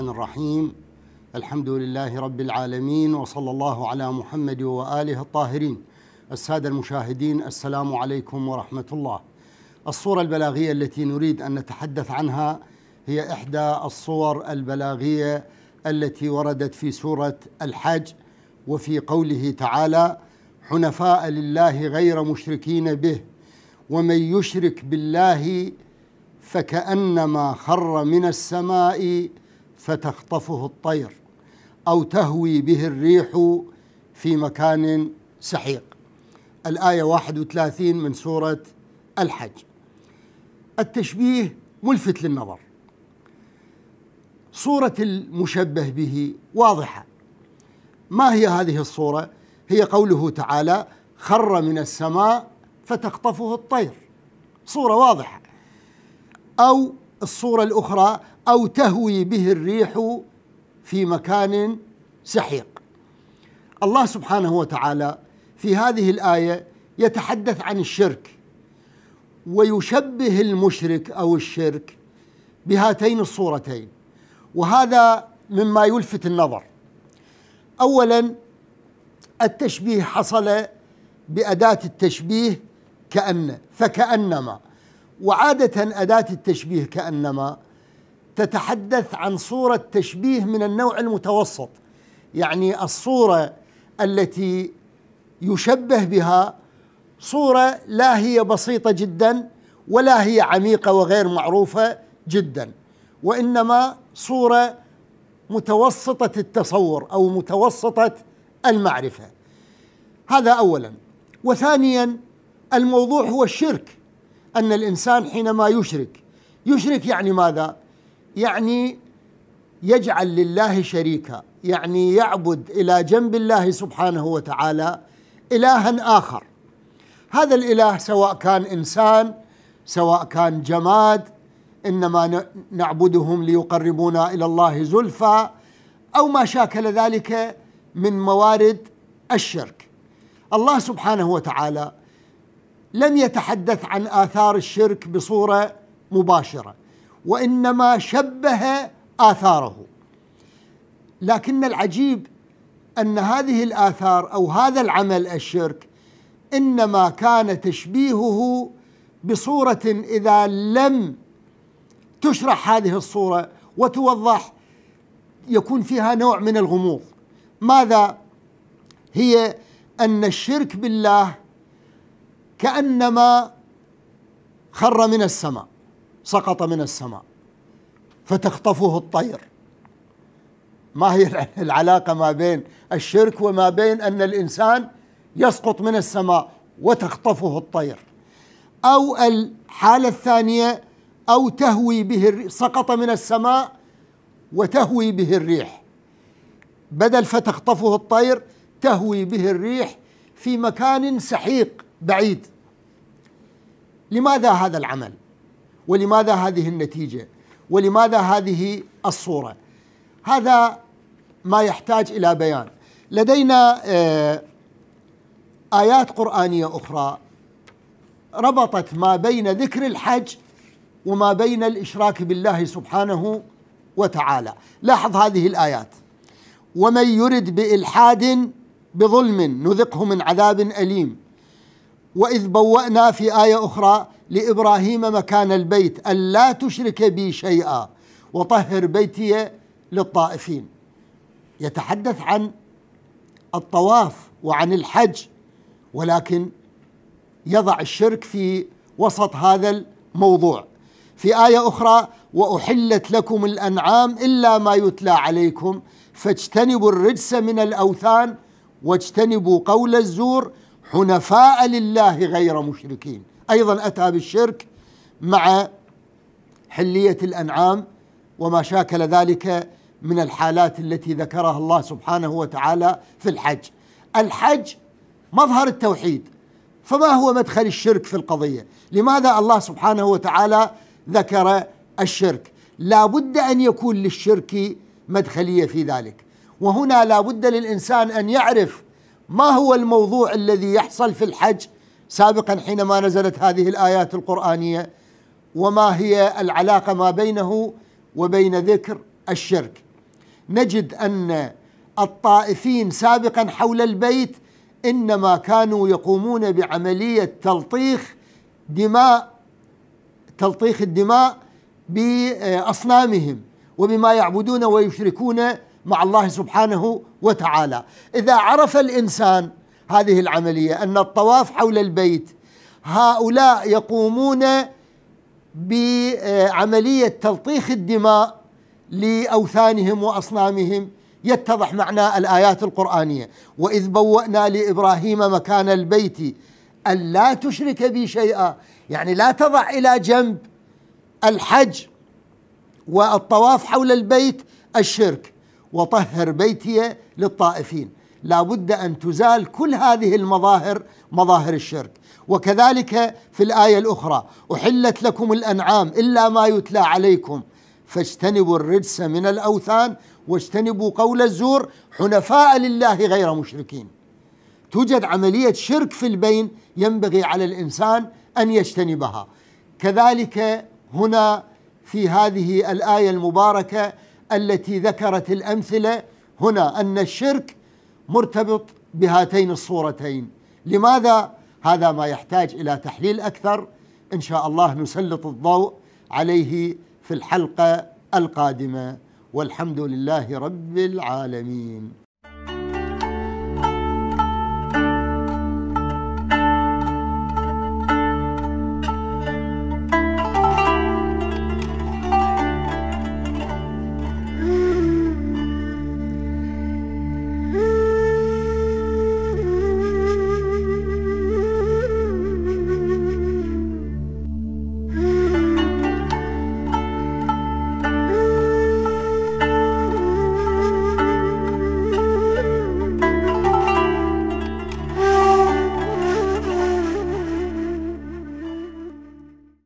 الرحمن الرحيم الحمد لله رب العالمين وصلى الله على محمد واله الطاهرين الساده المشاهدين السلام عليكم ورحمه الله الصوره البلاغيه التي نريد ان نتحدث عنها هي احدى الصور البلاغيه التي وردت في سوره الحج وفي قوله تعالى حنفاء لله غير مشركين به ومن يشرك بالله فكانما خر من السماء فتخطفه الطير أو تهوي به الريح في مكان سحيق الآية 31 من سورة الحج التشبيه ملفت للنظر صورة المشبه به واضحة ما هي هذه الصورة؟ هي قوله تعالى خر من السماء فتخطفه الطير صورة واضحة أو الصورة الأخرى أو تهوي به الريح في مكان سحيق الله سبحانه وتعالى في هذه الآية يتحدث عن الشرك ويشبه المشرك أو الشرك بهاتين الصورتين وهذا مما يلفت النظر أولا التشبيه حصل بأداة التشبيه كأن فكأنما وعادة أداة التشبيه كأنما تتحدث عن صورة تشبيه من النوع المتوسط يعني الصورة التي يشبه بها صورة لا هي بسيطة جدا ولا هي عميقة وغير معروفة جدا وإنما صورة متوسطة التصور أو متوسطة المعرفة هذا أولا وثانيا الموضوع هو الشرك أن الإنسان حينما يشرك يشرك يعني ماذا؟ يعني يجعل لله شريكا يعني يعبد إلى جنب الله سبحانه وتعالى إلها آخر هذا الإله سواء كان إنسان سواء كان جماد إنما نعبدهم ليقربونا إلى الله زلفى أو ما شاكل ذلك من موارد الشرك الله سبحانه وتعالى لم يتحدث عن آثار الشرك بصورة مباشرة وإنما شبه آثاره لكن العجيب أن هذه الآثار أو هذا العمل الشرك إنما كان تشبيهه بصورة إذا لم تشرح هذه الصورة وتوضح يكون فيها نوع من الغموض ماذا هي أن الشرك بالله كأنما خر من السماء سقط من السماء فتخطفه الطير ما هي العلاقة ما بين الشرك وما بين أن الإنسان يسقط من السماء وتخطفه الطير أو الحالة الثانية أو تهوي به سقط من السماء وتهوي به الريح بدل فتخطفه الطير تهوي به الريح في مكان سحيق بعيد لماذا هذا العمل ولماذا هذه النتيجه ولماذا هذه الصوره هذا ما يحتاج الى بيان لدينا آه، ايات قرانيه اخرى ربطت ما بين ذكر الحج وما بين الاشراك بالله سبحانه وتعالى لاحظ هذه الايات ومن يرد بالحاد بظلم نذقه من عذاب اليم وإذ بوأنا في آية أخرى لإبراهيم مكان البيت ألا تشرك بي شيئا وطهر بيتي للطائفين يتحدث عن الطواف وعن الحج ولكن يضع الشرك في وسط هذا الموضوع في آية أخرى وأحلت لكم الأنعام إلا ما يتلى عليكم فاجتنبوا الرجس من الأوثان واجتنبوا قول الزور حنفاء لله غير مشركين ايضا اتى بالشرك مع حليه الانعام وما شاكل ذلك من الحالات التي ذكرها الله سبحانه وتعالى في الحج الحج مظهر التوحيد فما هو مدخل الشرك في القضيه لماذا الله سبحانه وتعالى ذكر الشرك لا بد ان يكون للشرك مدخليه في ذلك وهنا لا بد للانسان ان يعرف ما هو الموضوع الذي يحصل في الحج سابقا حينما نزلت هذه الايات القرانيه وما هي العلاقه ما بينه وبين ذكر الشرك نجد ان الطائفين سابقا حول البيت انما كانوا يقومون بعمليه تلطيخ دماء تلطيخ الدماء باصنامهم وبما يعبدون ويشركون مع الله سبحانه وتعالى إذا عرف الإنسان هذه العملية أن الطواف حول البيت هؤلاء يقومون بعملية تلطيخ الدماء لأوثانهم وأصنامهم يتضح معنى الآيات القرآنية وإذ بوأنا لإبراهيم مكان البيت ألا تشرك بي شيئا يعني لا تضع إلى جنب الحج والطواف حول البيت الشرك وطهر بيتي للطائفين لابد أن تزال كل هذه المظاهر مظاهر الشرك وكذلك في الآية الأخرى أحلت لكم الأنعام إلا ما يتلى عليكم فاجتنبوا الرجس من الأوثان واجتنبوا قول الزور حنفاء لله غير مشركين توجد عملية شرك في البين ينبغي على الإنسان أن يجتنبها كذلك هنا في هذه الآية المباركة التي ذكرت الأمثلة هنا أن الشرك مرتبط بهاتين الصورتين لماذا؟ هذا ما يحتاج إلى تحليل أكثر إن شاء الله نسلط الضوء عليه في الحلقة القادمة والحمد لله رب العالمين